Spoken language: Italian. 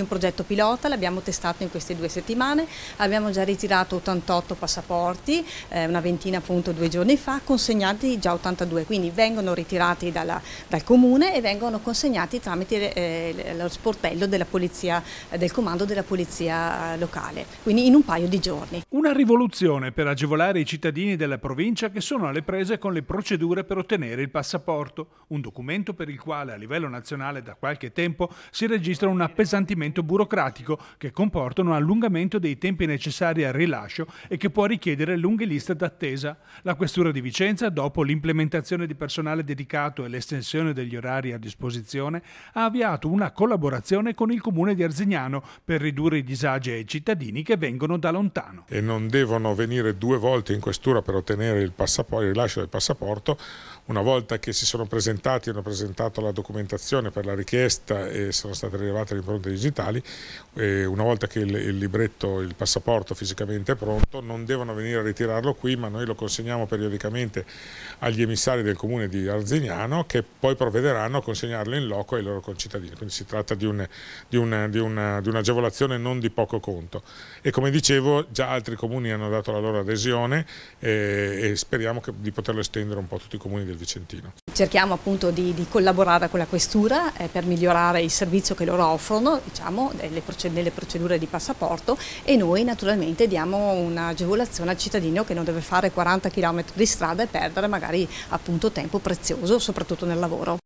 un progetto pilota, l'abbiamo testato in queste due settimane, abbiamo già ritirato 88 passaporti, eh, una ventina appunto due giorni fa, consegnati già 82, quindi vengono ritirati dalla, dal comune e vengono consegnati tramite eh, lo sportello della polizia, del comando della polizia locale, quindi in un paio di giorni. Una rivoluzione per agevolare i cittadini della provincia che sono alle prese con le procedure per ottenere il passaporto, un documento per il quale a livello nazionale da qualche tempo si registra un appesantimento procedimento burocratico che comporta un allungamento dei tempi necessari al rilascio e che può richiedere lunghe liste d'attesa. La Questura di Vicenza, dopo l'implementazione di personale dedicato e l'estensione degli orari a disposizione, ha avviato una collaborazione con il Comune di Arzignano per ridurre i disagi ai cittadini che vengono da lontano. E non devono venire due volte in questura per ottenere il, il rilascio del passaporto, una volta che si sono presentati hanno presentato la documentazione per la richiesta e sono state rilevate le impronte digitali digitali, eh, una volta che il, il, libretto, il passaporto fisicamente è pronto, non devono venire a ritirarlo qui, ma noi lo consegniamo periodicamente agli emissari del comune di Arzignano che poi provvederanno a consegnarlo in loco ai loro concittadini. Quindi si tratta di, un'agevolazione un, un non di poco conto. E come dicevo, già altri comuni hanno dato la loro adesione eh, e speriamo che, di poterlo estendere un po' a tutti i comuni del Vicentino cerchiamo appunto di, di collaborare con la questura eh, per migliorare il servizio che loro offrono, diciamo, delle, proced delle procedure di passaporto e noi naturalmente diamo un'agevolazione al cittadino che non deve fare 40 km di strada e perdere magari appunto tempo prezioso soprattutto nel lavoro.